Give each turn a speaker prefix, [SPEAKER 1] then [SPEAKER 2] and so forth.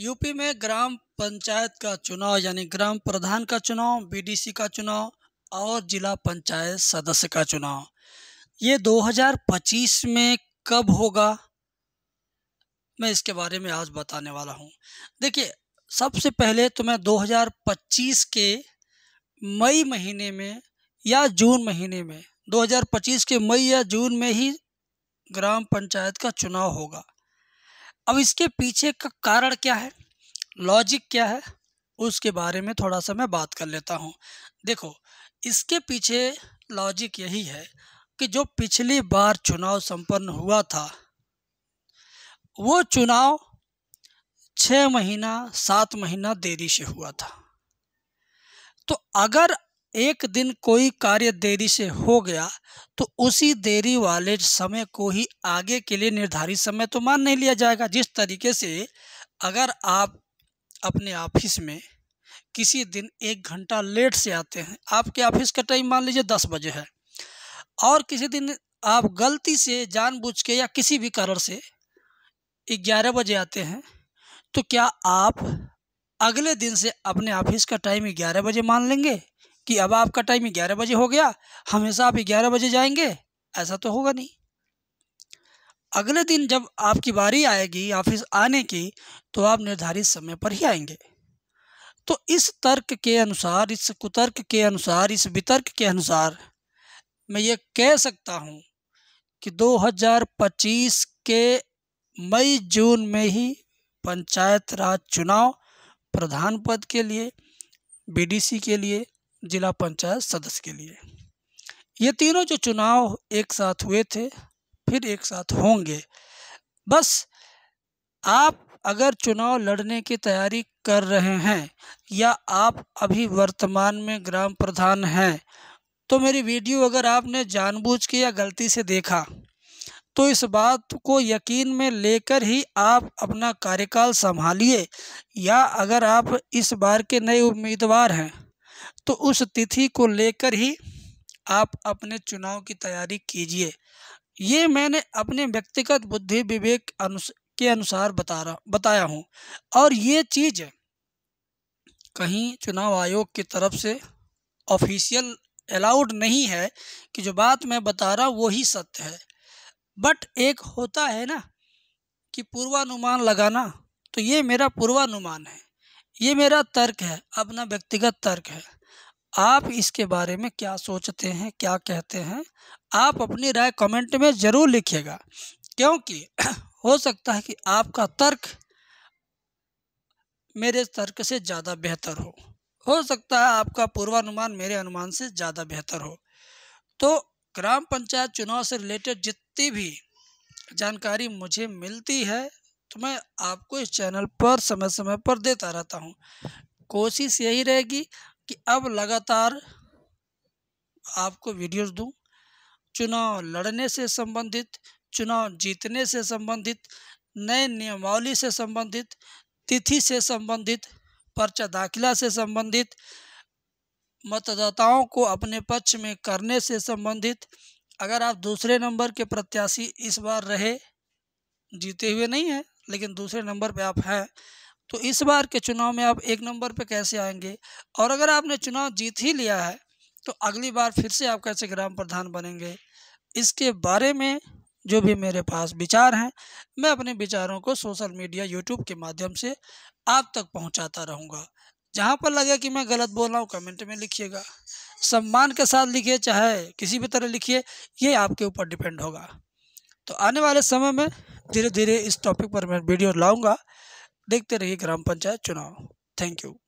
[SPEAKER 1] UP में ग्राम पंचायत का चुनाव यानी ग्राम प्रधान का चुनाव बीडीसी का चुनाव और जिला पंचायत सदस्य का चुनाव ये 2025 में कब होगा मैं इसके बारे में आज बताने वाला हूँ देखिए सबसे पहले तो मैं 2025 के मई महीने में या जून महीने में 2025 के मई या जून में ही ग्राम पंचायत का चुनाव होगा अब इसके पीछे का कारण क्या है लॉजिक क्या है उसके बारे में थोड़ा सा मैं बात कर लेता हूँ देखो इसके पीछे लॉजिक यही है कि जो पिछली बार चुनाव संपन्न हुआ था वो चुनाव छः महीना सात महीना देरी से हुआ था तो अगर एक दिन कोई कार्य देरी से हो गया तो उसी देरी वाले समय को ही आगे के लिए निर्धारित समय तो मान नहीं लिया जाएगा जिस तरीके से अगर आप अपने ऑफिस में किसी दिन एक घंटा लेट से आते हैं आपके ऑफिस का टाइम मान लीजिए दस बजे है और किसी दिन आप गलती से जानबूझ के या किसी भी कारण से ग्यारह बजे आते हैं तो क्या आप अगले दिन से अपने ऑफिस का टाइम ग्यारह बजे मान लेंगे कि अब आपका टाइम ग्यारह बजे हो गया हमेशा आप ग्यारह बजे जाएंगे ऐसा तो होगा नहीं अगले दिन जब आपकी बारी आएगी ऑफिस आने की तो आप निर्धारित समय पर ही आएंगे तो इस तर्क के अनुसार इस कुतर्क के अनुसार इस वितर्क के अनुसार मैं ये कह सकता हूँ कि 2025 के मई जून में ही पंचायत राज चुनाव प्रधान पद के लिए बीडीसी के लिए जिला पंचायत सदस्य के लिए ये तीनों जो चुनाव एक साथ हुए थे फिर एक साथ होंगे बस आप अगर चुनाव लड़ने की तैयारी कर रहे हैं या आप अभी वर्तमान में ग्राम प्रधान हैं तो मेरी वीडियो अगर आपने जानबूझ के या गलती से देखा तो इस बात को यकीन में लेकर ही आप अपना कार्यकाल संभालिए या अगर आप इस बार के नए उम्मीदवार हैं तो उस तिथि को लेकर ही आप अपने चुनाव की तैयारी कीजिए ये मैंने अपने व्यक्तिगत बुद्धि विवेक अनुस के अनुसार बता रहा बताया हूँ और ये चीज़ कहीं चुनाव आयोग की तरफ से ऑफिशियल अलाउड नहीं है कि जो बात मैं बता रहा वो ही सत्य है बट एक होता है ना कि पूर्वानुमान लगाना तो ये मेरा पूर्वानुमान है ये मेरा तर्क है अपना व्यक्तिगत तर्क है आप इसके बारे में क्या सोचते हैं क्या कहते हैं आप अपनी राय कमेंट में ज़रूर लिखिएगा क्योंकि हो सकता है कि आपका तर्क मेरे तर्क से ज़्यादा बेहतर हो हो सकता है आपका पूर्वानुमान मेरे अनुमान से ज़्यादा बेहतर हो तो ग्राम पंचायत चुनाव से रिलेटेड जितनी भी जानकारी मुझे मिलती है तो मैं आपको इस चैनल पर समय समय पर देता रहता हूँ कोशिश यही रहेगी कि अब लगातार आपको वीडियोस दूं चुनाव लड़ने से संबंधित चुनाव जीतने से संबंधित नए नियमावली से संबंधित तिथि से संबंधित पर्चा दाखिला से संबंधित मतदाताओं को अपने पक्ष में करने से संबंधित अगर आप दूसरे नंबर के प्रत्याशी इस बार रहे जीते हुए नहीं हैं लेकिन दूसरे नंबर पे आप हैं तो इस बार के चुनाव में आप एक नंबर पे कैसे आएंगे और अगर आपने चुनाव जीत ही लिया है तो अगली बार फिर से आप कैसे ग्राम प्रधान बनेंगे इसके बारे में जो भी मेरे पास विचार हैं मैं अपने विचारों को सोशल मीडिया यूट्यूब के माध्यम से आप तक पहुंचाता रहूंगा जहां पर लगे कि मैं गलत बोल रहा हूँ कमेंट में लिखिएगा सम्मान के साथ लिखिए चाहे किसी भी तरह लिखिए ये आपके ऊपर डिपेंड होगा तो आने वाले समय में धीरे धीरे इस टॉपिक पर मैं वीडियो लाऊंगा देखते रहिए ग्राम पंचायत चुनाव थैंक यू